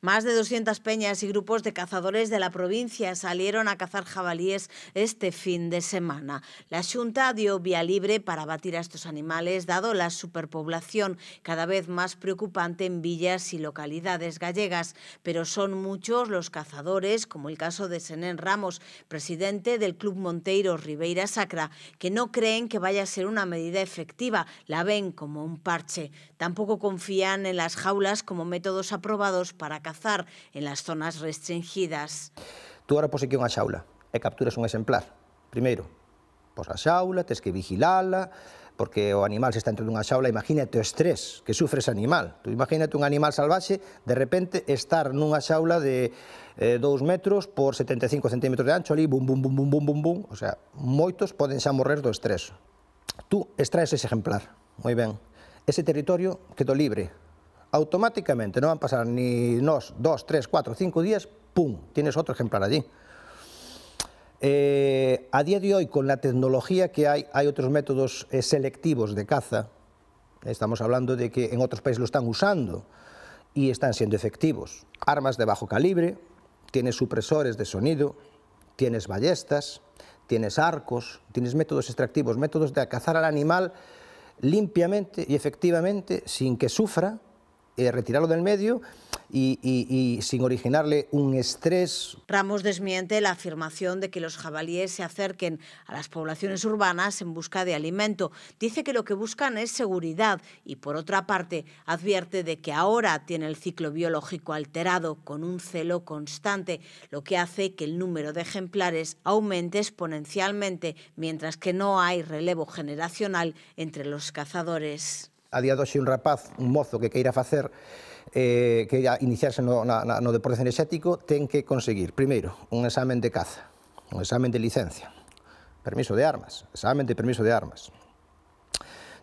Más de 200 peñas y grupos de cazadores de la provincia salieron a cazar jabalíes este fin de semana. La Junta dio vía libre para abatir a estos animales, dado la superpoblación cada vez más preocupante en villas y localidades gallegas. Pero son muchos los cazadores, como el caso de Senén Ramos, presidente del Club Monteiro Ribeira Sacra, que no creen que vaya a ser una medida efectiva, la ven como un parche. Tampoco confían en las jaulas como métodos aprobados para cazar en las zonas restringidas. Tú ahora pos aquí unha xaula e capturas un exemplar. Primeiro, pos a xaula, tes que vigilala, porque o animal se está dentro dunha xaula, imagínate o estrés que sufre ese animal. Tú imagínate un animal salvaxe, de repente, estar nunha xaula de 2 eh, metros por 75 centímetros de ancho, ali, bum, bum, bum, bum, bum, bum, bum, o sea, moitos poden xa morrer do estrés. Tú extraes ese exemplar, moi ben. Ese territorio quedou libre, automáticamente, no van a pasar ni dos, dos, tres, cuatro, cinco días, ¡pum!, tienes otro ejemplar allí. Eh, a día de hoy, con la tecnología que hay, hay otros métodos eh, selectivos de caza. Estamos hablando de que en otros países lo están usando y están siendo efectivos. Armas de bajo calibre, tienes supresores de sonido, tienes ballestas, tienes arcos, tienes métodos extractivos, métodos de cazar al animal limpiamente y efectivamente, sin que sufra, eh, retirarlo del medio y, y, sin originarle un estrés. Ramos desmiente la afirmación de que los jabalíes se acerquen a las poblaciones urbanas en busca de alimento. Dice que lo que buscan es seguridad y, por otra parte, advierte de que ahora tiene el ciclo biológico alterado con un celo constante, lo que hace que el número de ejemplares aumente exponencialmente, mientras que no hay relevo generacional entre los cazadores. A día hoxe un rapaz, un mozo que queira facer eh, que iniciarse no, na, no deporte cinexético ten que conseguir, primeiro, un examen de caza, un examen de licencia, permiso de armas, examen de permiso de armas.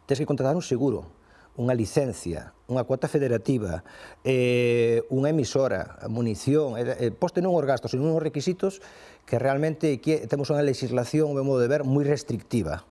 Tens que contratar un seguro, unha licencia, unha cuota federativa, eh, unha emisora, munición, eh, eh, poste non os gastos, senón os requisitos que realmente que temos unha legislación, modo de ver, moi restrictiva.